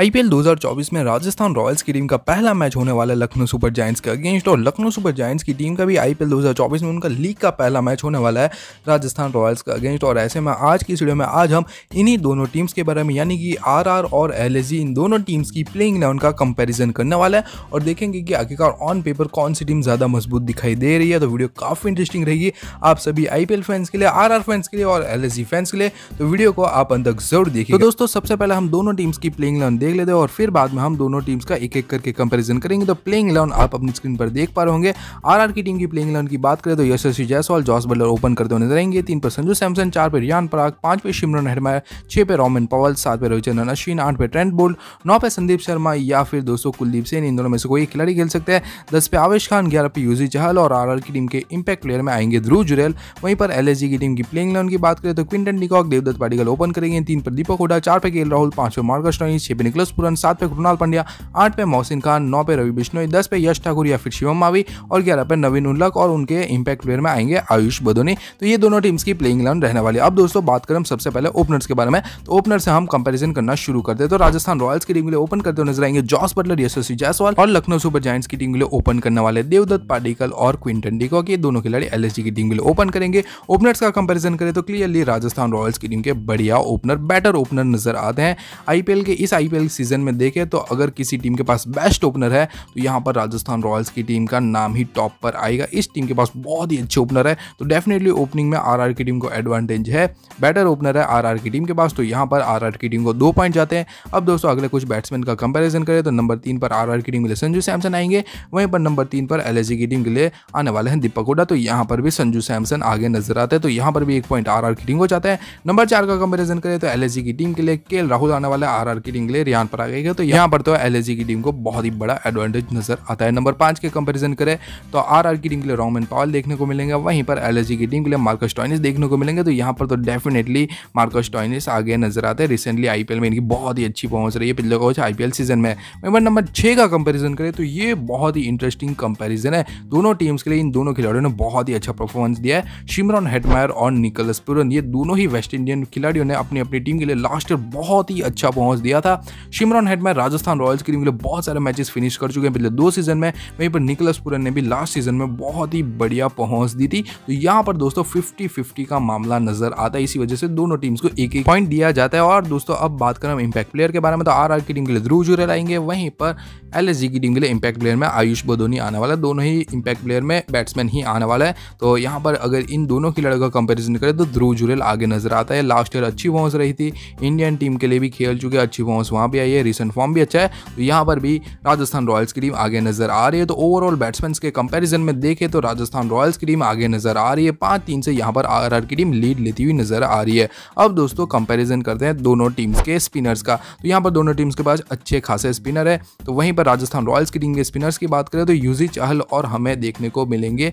IPL 2024 में Rajasthan Royals की team का पहला मैच होने वाला है लखनऊ सुपर जायंट्स के अगेंस्ट और लखनऊ सुपर जायंट्स की टीम का भी आईपीएल 2024 में उनका लीग का पहला मैच होने वाला है राजस्थान रॉयल्स के अगेंस्ट और ऐसे में आज की वीडियो में आज हम इन्हीं दोनों टीम्स के बारे में यानी कि आर और एल इन दोनों टीम्स की प्लेइंग इलेवन का कंपेरिजन करने वाला है और देखेंगे कि आखिरकार ऑन पेपर कौन सी टीम ज़्यादा मजबूत दिखाई दे रही है तो वीडियो काफ़ी इंटरेस्टिंग रहेगी आप सभी आईपीएल फैंस के लिए आर फैंस के लिए और एल फैंस के लिए तो वीडियो को आप अंदर जरूर देखिए तो दोस्तों सबसे पहले हम दोनों टीम्स की प्लेइंग इलेवन देख लेते हैं और फिर बाद में हम दोनों टीम्स का एक एक करके कंपेरिजन करेंगे तो प्लेइंग इलेवन आप अपनी स्क्रीन पर देख पा रहे होंगे आर की टीम की प्लेइंग इलेवन की बात करें तो Yashasvi Jaiswal Jos Buttler open करते हुए नजर आएंगे तीन पर संजू सैमसन चार पे रियान पराग पांच पे शिमरन हरमायर छह पे रोमिन पवल सात पे रविचंद्रन अश्विन आठ पे ट्रेंट बोल्ड नौ पे संदीप शर्मा या फिर दोस्तों कुलदीप सेन इन दोनों में से कोई खिलाड़ी खेल सकते हैं दस पे आवेश खान ग्यारह पे यूजी चहल और आर की टीम के इंपैक्ट प्लेयर में आएंगे ध्रुव जुरेल वहीं पर एल की टीम की प्लेइंग इलेवन की बात करें तो Quinton de Kock Devdutt Padikkal open करेंगे तीन पर दीपक हुडा चार पे के राहुल पांच पे मार्गस रॉनी छह पे पुरन सात पे कृणाल पंड्या आठ पे मोहसिन खान नौ पे रवि बिश्नोई दस पे यश ठाकुर या फिर शिवम मावी और ग्यारह पे नवीन उल्लक और उनके इम्पैक्ट प्लेयर में आएंगे आयुष बदोनी तो ये दोनों टीम्स की प्लेइंग इलेवन रहने वाली अब दोस्तों बात करें सबसे पहले ओपनर्स के बारे में तो ओपनर से हम कंपेरिजन करना शुरू करते हैं तो राजस्थान रॉयल्स की टीम के लिए ओपन करते हुए नजर आएंगे जॉस बटलर यशस्वी जायसवाल और लखनऊ सुपर जॉइंट्स की टीम के लिए ओपन करने वाले देवदत्त पाडिकल और क्विंटन डिकॉक ये दोनों खिलाड़ी एलएसजी की टीम के लिए ओपन करेंगे ओपनर्स का कंपेरिजन करें तो क्लियरली राजस्थान रॉयल्स की टीम के बढ़िया ओपनर बैटर ओपनर नजर आते हैं आईपीएल के इस आईपीएल इस सीजन में देखें तो अगर किसी टीम के पास बेस्ट ओपनर है तो यहाँ पर राजस्थान रॉयल्स की टीम का नाम ही टॉप पर आएगा इस टीम के पास बहुत ही अच्छे ओपनर है तो डेफिनेटली ओपनिंग में आर की टीम को एडवांटेज है बेटर ओपनर है आर की टीम के पास तो यहाँ पर आर की टीम को दो पॉइंट जाते हैं अब दोस्तों अगले कुछ बैट्समैन का कंपेरिजन करें तो नंबर तीन पर आर की टीम के लिए संजू सैमसन आएंगे वहीं पर नंबर तीन पर एल की टीम के लिए आने वाले हैं दीपक हुडा तो यहाँ पर भी संजू सैमसन आगे नजर आते हैं तो यहाँ पर भी एक पॉइंट आर की टीम को जाता है नंबर चार का कंपेरिजन करें तो एल की टीम के लिए के राहुल आने वाले है आर की टीम के लिए फिर यहाँ पर आ गएगा तो यहाँ पर तो एल की टीम को बहुत ही बड़ा एडवांटेज नजर आता है नंबर पाँच के कंपेरिजन करें तो आर की टीम के लिए रोमन पावल देखने को मिलेंगे वहीं पर एल की टीम के लिए मार्कस टॉइनिस देखने को मिलेंगे तो यहाँ पर तो डेफिनेटली मार्कस टॉइनिस आगे नजर आते हैं रिसेंटली आई में इनकी बहुत ही अच्छी पहुंच रही है पिछले कोच आई सीजन में नंबर नंबर छः का कंपेरिजन करें तो ये बहुत ही इंटरेस्टिंग कंपेरिजन है दोनों टीम्स के लिए इन दोनों खिलाड़ियों ने बहुत ही अच्छा परफॉर्मेंस दिया है शिमरॉन हेटमायर और निकलस पुरन ये दोनों ही वेस्ट इंडियन खिलाड़ियों ने अपनी अपनी टीम के लिए लास्ट ईयर बहुत ही अच्छा पहुंच दिया था शिमरॉन हेड में राजस्थान रॉयल्स की टीम के लिए बहुत सारे मैचेस फिनिश कर चुके हैं पिछले दो सीजन में वहीं पर निकलस पुरन ने भी लास्ट सीजन में बहुत ही बढ़िया पहुंच दी थी तो यहाँ पर दोस्तों फिफ्टी फिफ्टी का मामला नजर आता है इसी वजह से दोनों टीम्स को एक एक पॉइंट दिया जाता है और दोस्तों अब बात करें इम्पैक्ट प्लेयर के बारे में तो आर की टीम के लिए ध्रुव जुरेल आएंगे वहीं पर एल की टीम के लिए इम्पैक्ट प्लेयर में आयुष बोधोनी आने वाला है दोनों ही इम्पैक्ट प्लेयर में बैट्समैन ही आने वाला है तो यहाँ पर अगर इन दोनों खिलाड़ियों का कंपेरिजन करें तो ध्रुव जुरेल आगे नजर आता है लास्ट ईयर अच्छी पहुंच रही थी इंडियन टीम के लिए भी खेल चुके अच्छी पहुंच वहां यहाँ भी आई है रिसेंट फॉर्म भी अच्छा है तो यहाँ पर भी राजस्थान रॉयल्स की टीम आगे नजर आ रही है तो ओवरऑल बैट्समैन के कंपेरिजन में देखें तो राजस्थान रॉयल्स की टीम आगे नजर आ रही है पाँच तीन से यहाँ पर आर की टीम लीड लेती हुई नजर आ रही है अब दोस्तों कंपेरिजन करते हैं दोनों टीम्स के स्पिनर्स का तो यहाँ पर दोनों टीम्स के पास अच्छे खासे स्पिनर है तो वहीं पर राजस्थान रॉयल्स की टीम के स्पिनर्स की बात करें तो यूजी चहल और हमें देखने को मिलेंगे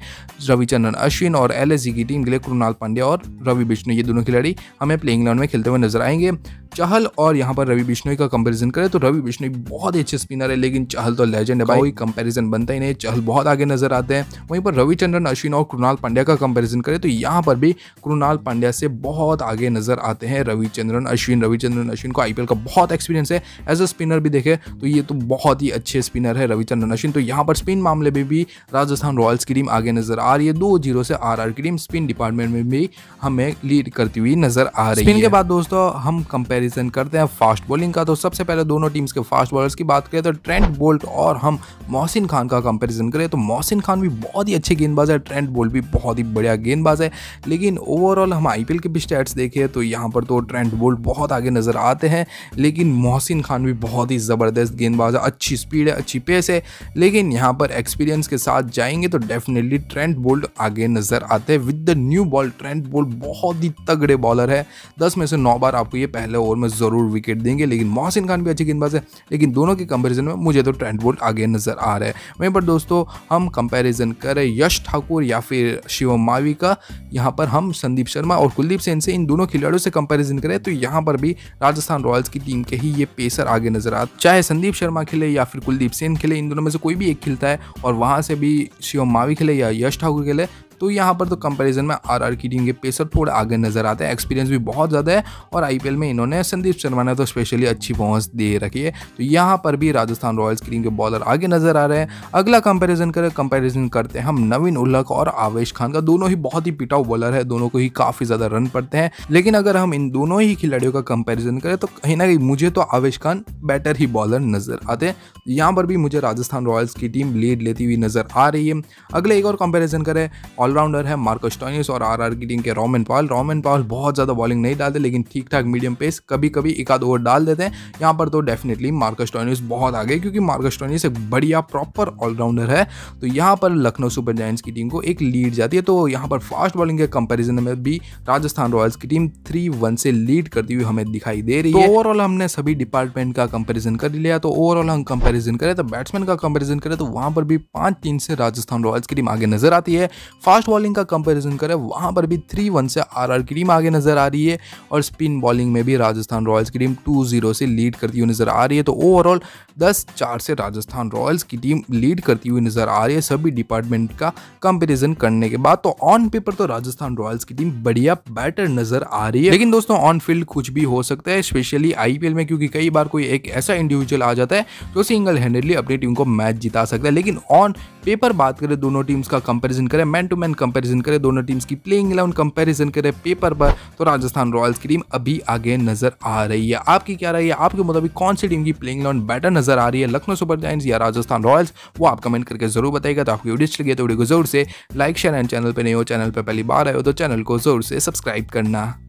रविचंदन अश्विन और एल की टीम के लिए कृणाल पांडे और रवि बिश्नोई ये दोनों खिलाड़ी हमें प्लेइंग ग्राउंड में खेलते हुए नजर आएंगे चहल और यहाँ पर रवि बिश्नोई का कंपैरिजन करें तो रवि बिश्नोई बहुत ही अच्छे स्पिनर है लेकिन चहल तो लेजेंड है कोई कंपैरिजन बनता ही नहीं चहल बहुत आगे नजर आते हैं वहीं पर रविचंद्रन अश्विन और कृणाल पांड्या का कंपेरिजन करें तो यहाँ पर भी कृणाल पांड्या से बहुत आगे नजर आते हैं रविचंद्रन अश्विन रविचंद्रन अश्विन को आईपीएल का बहुत एक्सपीरियंस है एज अ स्पिनर भी देखे तो ये तो बहुत ही अच्छे स्पिनर है रविचंद्रन अश्विन तो यहाँ पर स्पिन मामले में भी राजस्थान रॉयल्स की टीम आगे नजर आ रही है दो जीरो से आर आर की टीम स्पिन डिपार्टमेंट में भी हमें लीड करती हुई नजर आ रही है स्पिन के बाद दोस्तों हम कंपेरिजन करते हैं फास्ट बॉलिंग का तो सबसे सबसे पहले दोनों टीम्स के फास्ट बॉलर्स की बात करें तो ट्रेंट बोल्ट और हम मोहसिन खान का कंपेरिजन करें तो मोहसिन खान भी बहुत ही अच्छे गेंदबाज है ट्रेंट बोल्ट भी बहुत ही बढ़िया गेंदबाज है लेकिन ओवरऑल हम आई के भी स्टैट्स देखे तो यहाँ पर तो ट्रेंट बोल्ट बहुत आगे नज़र आते हैं लेकिन मोहसिन खान भी बहुत ही ज़बरदस्त गेंदबाज है अच्छी स्पीड है अच्छी पेस है लेकिन यहाँ पर एक्सपीरियंस के साथ जाएंगे तो डेफिनेटली ट्रेंट बोल्ट आगे नज़र आते हैं with the new ball Trent Boult बहुत ही तगड़े बॉलर है दस में से नौ बार आपको ये पहले ओवर में ज़रूर विकेट देंगे लेकिन मोहसिन मोहसिन खान भी अच्छी गेंदबाज है लेकिन दोनों के कंपेरिजन में मुझे तो ट्रेंड बोल्ट आगे नजर आ रहा है वहीं पर दोस्तों हम कंपेरिजन करें यश ठाकुर या फिर शिवम मावी का यहाँ पर हम संदीप शर्मा और कुलदीप सेन से इन दोनों खिलाड़ियों से कंपेरिजन करें तो यहाँ पर भी राजस्थान रॉयल्स की टीम के ही ये पेसर आगे नजर आ चाहे संदीप शर्मा खेले या फिर कुलदीप सेन खेले इन दोनों में से कोई भी एक खिलता है और वहाँ से भी शिवम मावी खेले या यश ठाकुर खेले तो यहाँ पर तो कंपेरिजन में आर की टीम के पेसर थोड़े आगे नजर आते हैं एक्सपीरियंस भी बहुत ज़्यादा है और आई में इन्होंने संदीप शर्मा ने तो स्पेशली अच्छी पहुँच दे रखी है तो यहाँ पर भी राजस्थान रॉयल्स की टीम के बॉलर आगे नजर आ रहे हैं अगला कंपेरिजन करें कंपेरिजन करते हैं हम नवीन उल्लक और आवेश खान का दोनों ही बहुत ही पिटाऊ बॉलर है दोनों को ही काफ़ी ज़्यादा रन पड़ते हैं लेकिन अगर हम इन दोनों ही खिलाड़ियों का कंपेरिजन करें तो कहीं ना कहीं मुझे तो आवेश खान बेटर ही बॉलर नज़र आते हैं यहाँ पर भी मुझे राजस्थान रॉयल्स की टीम लीड लेती हुई नज़र आ रही है अगले एक और कंपेरिजन करें ऑलराउंडर है मार्को स्टोनिस और आर आर गिडिंग के रोमन पॉल रोमन पॉल बहुत ज़्यादा बॉलिंग नहीं डालते लेकिन ठीक ठाक मीडियम पेस कभी कभी एक आध ओवर डाल देते हैं यहाँ पर तो डेफिनेटली मार्को स्टोनिस बहुत आगे क्योंकि मार्को स्टोनिस एक बढ़िया प्रॉपर ऑलराउंडर है तो यहाँ पर लखनऊ सुपर जायंट्स की टीम को एक लीड जाती है तो यहाँ पर फास्ट बॉलिंग के कंपेरिजन में भी राजस्थान रॉयल्स की टीम थ्री वन से लीड करती हुई हमें दिखाई दे रही तो है ओवरऑल हमने सभी डिपार्टमेंट का कंपेरिजन कर लिया तो ओवरऑल हम कंपेरिजन करें तो बैट्समैन का कंपेरिजन करें तो वहाँ पर भी पाँच तीन से राजस्थान रॉयल्स की टीम आगे नजर आती है फास्ट फास्ट बॉलिंग का कंपैरिजन करें वहां पर भी थ्री वन से आर की टीम आगे नजर आ रही है और स्पिन बॉलिंग में भी राजस्थान रॉयल्स की टीम टू जीरो से लीड करती हुई नजर आ रही है तो ओवरऑल दस चार से राजस्थान रॉयल्स की टीम लीड करती हुई नजर आ रही है सभी डिपार्टमेंट का कंपेरिजन करने के बाद तो ऑन पेपर तो राजस्थान रॉयल्स की टीम बढ़िया बैटर नजर आ रही है लेकिन दोस्तों ऑन फील्ड कुछ भी हो सकता है स्पेशली आईपीएल में क्योंकि कई बार कोई एक ऐसा इंडिविजुअल आ जाता है जो सिंगल हैंडेडली अपनी टीम को मैच जिता सकता है लेकिन ऑन पेपर बात करें दोनों टीम्स का कंपेरिजन करें मैन टू मैन कंपेरिजन करें दोनों टीम्स की प्लेइंग इलेवन कंपेरिजन करें पेपर पर तो राजस्थान रॉयल्स की टीम अभी आगे नजर आ रही है आपकी क्या रही है आपके मुताबिक कौन सी टीम की प्लेइंग इलेवन बेटर नजर आ रही है लखनऊ सुपर जाइंट्स या राजस्थान रॉयल्स वो आप कमेंट करके जरूर बताएगा तो आपकी वीडियो अच्छी लगी तो वीडियो को जरूर से लाइक शेयर एंड चैनल पर नहीं हो चैनल पर पहली बार आए हो तो चैनल को जरूर से सब्सक्राइब करना